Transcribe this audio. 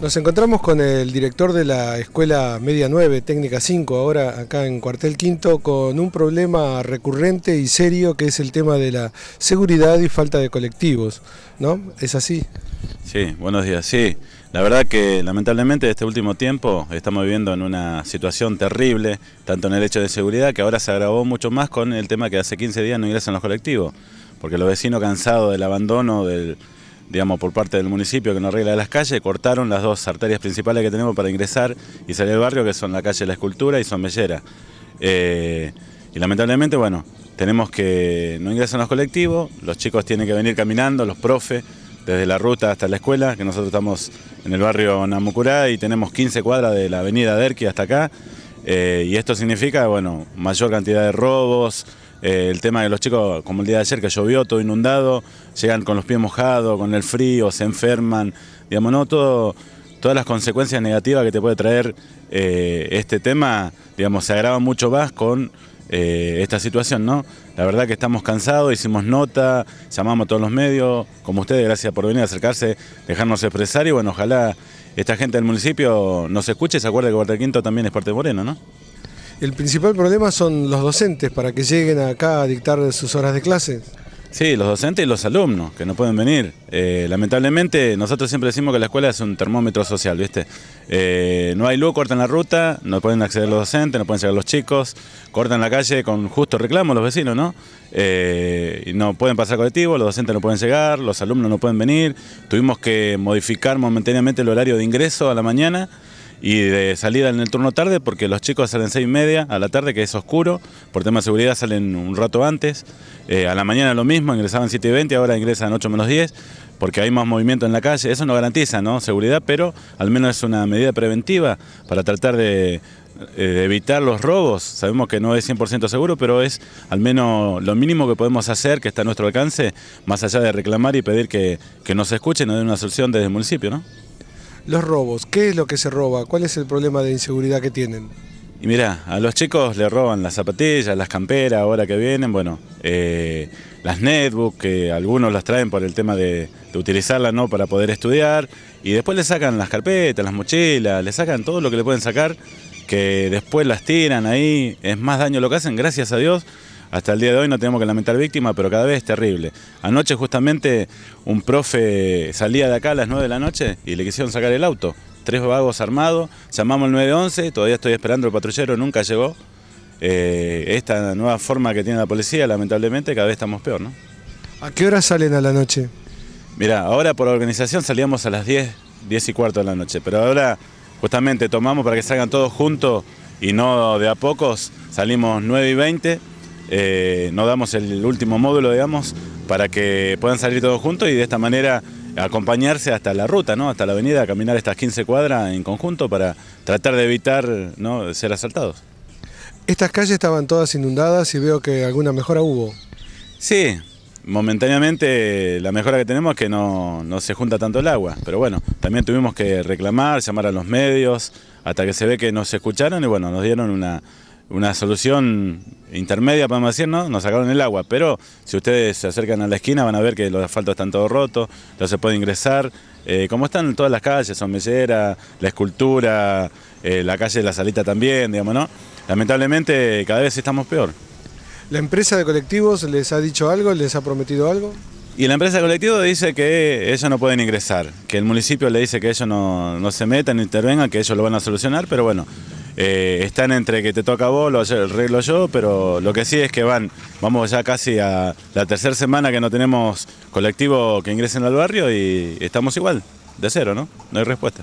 Nos encontramos con el director de la Escuela Media 9, Técnica 5, ahora acá en Cuartel Quinto, con un problema recurrente y serio que es el tema de la seguridad y falta de colectivos, ¿no? ¿Es así? Sí, buenos días. Sí, la verdad que lamentablemente este último tiempo estamos viviendo en una situación terrible, tanto en el hecho de seguridad, que ahora se agravó mucho más con el tema que hace 15 días no ingresan los colectivos, porque los vecinos cansados del abandono, del digamos, por parte del municipio que nos arregla las calles, cortaron las dos arterias principales que tenemos para ingresar y salir del barrio, que son la calle La Escultura y Sombellera. Eh, y lamentablemente, bueno, tenemos que no ingresan los colectivos, los chicos tienen que venir caminando, los profes, desde la ruta hasta la escuela, que nosotros estamos en el barrio Namucurá y tenemos 15 cuadras de la avenida Derqui hasta acá, eh, y esto significa, bueno, mayor cantidad de robos, eh, el tema de los chicos, como el día de ayer que llovió, todo inundado, llegan con los pies mojados, con el frío, se enferman, digamos, no, todo, todas las consecuencias negativas que te puede traer eh, este tema, digamos, se agravan mucho más con eh, esta situación, ¿no? La verdad que estamos cansados, hicimos nota, llamamos a todos los medios, como ustedes, gracias por venir a acercarse, dejarnos expresar y bueno, ojalá esta gente del municipio nos escuche y se acuerde que Walter Quinto también es parte de Moreno, ¿no? El principal problema son los docentes para que lleguen acá a dictar sus horas de clases. Sí, los docentes y los alumnos que no pueden venir. Eh, lamentablemente, nosotros siempre decimos que la escuela es un termómetro social, ¿viste? Eh, no hay luz, cortan la ruta, no pueden acceder los docentes, no pueden llegar los chicos, cortan la calle con justo reclamo los vecinos, ¿no? Eh, no pueden pasar colectivos, los docentes no pueden llegar, los alumnos no pueden venir. Tuvimos que modificar momentáneamente el horario de ingreso a la mañana y de salida en el turno tarde porque los chicos salen seis y media a la tarde que es oscuro, por tema de seguridad salen un rato antes, eh, a la mañana lo mismo, ingresaban 7 y 20, ahora ingresan 8 menos 10, porque hay más movimiento en la calle, eso no garantiza ¿no? seguridad, pero al menos es una medida preventiva para tratar de, eh, evitar los robos, sabemos que no es 100% seguro, pero es al menos lo mínimo que podemos hacer, que está a nuestro alcance, más allá de reclamar y pedir que, que nos escuchen, nos den una solución desde el municipio. ¿no? Los robos, ¿qué es lo que se roba? ¿Cuál es el problema de inseguridad que tienen? Y mira, a los chicos le roban las zapatillas, las camperas, ahora que vienen, bueno, eh, las netbooks, que algunos las traen por el tema de, de utilizarlas ¿no? para poder estudiar, y después le sacan las carpetas, las mochilas, le sacan todo lo que le pueden sacar, que después las tiran ahí, es más daño lo que hacen, gracias a Dios, hasta el día de hoy no tenemos que lamentar víctimas, pero cada vez es terrible. Anoche justamente un profe salía de acá a las 9 de la noche y le quisieron sacar el auto. Tres vagos armados, llamamos al 911, todavía estoy esperando el patrullero, nunca llegó. Eh, esta nueva forma que tiene la policía, lamentablemente, cada vez estamos peor, ¿no? ¿A qué hora salen a la noche? Mira, ahora por organización salíamos a las 10, 10 y cuarto de la noche, pero ahora justamente tomamos para que salgan todos juntos y no de a pocos, salimos 9 y 20 nos eh, no damos el último módulo, digamos, para que puedan salir todos juntos y de esta manera acompañarse hasta la ruta, ¿no? hasta la avenida, caminar estas 15 cuadras en conjunto para tratar de evitar ¿no? ser asaltados. Estas calles estaban todas inundadas y veo que alguna mejora hubo. Sí, momentáneamente la mejora que tenemos es que no, se junta tanto el agua, pero bueno, también tuvimos que reclamar, llamar a los medios, hasta que se ve que nos escucharon y bueno, nos dieron una, una solución intermedia, podemos decir, ¿no? Nos sacaron el agua, pero si ustedes se acercan a la esquina van a ver que los asfaltos están todos rotos, no se puede ingresar. Eh, como están todas las calles, son la escultura, eh, la calle de la salita también, digamos, ¿no? Lamentablemente cada vez estamos peor. ¿La empresa de colectivos les ha dicho algo, les ha prometido algo? Y la empresa de colectivos dice que ellos no pueden ingresar, que el municipio le dice que ellos no, no se metan, no intervengan, que ellos lo van a solucionar, pero bueno, eh, están entre que te toca vos, lo arreglo yo, pero lo que sí es que van, vamos ya casi a la tercera semana que no tenemos colectivo que ingresen al barrio y estamos igual, de cero, ¿no? No hay respuesta.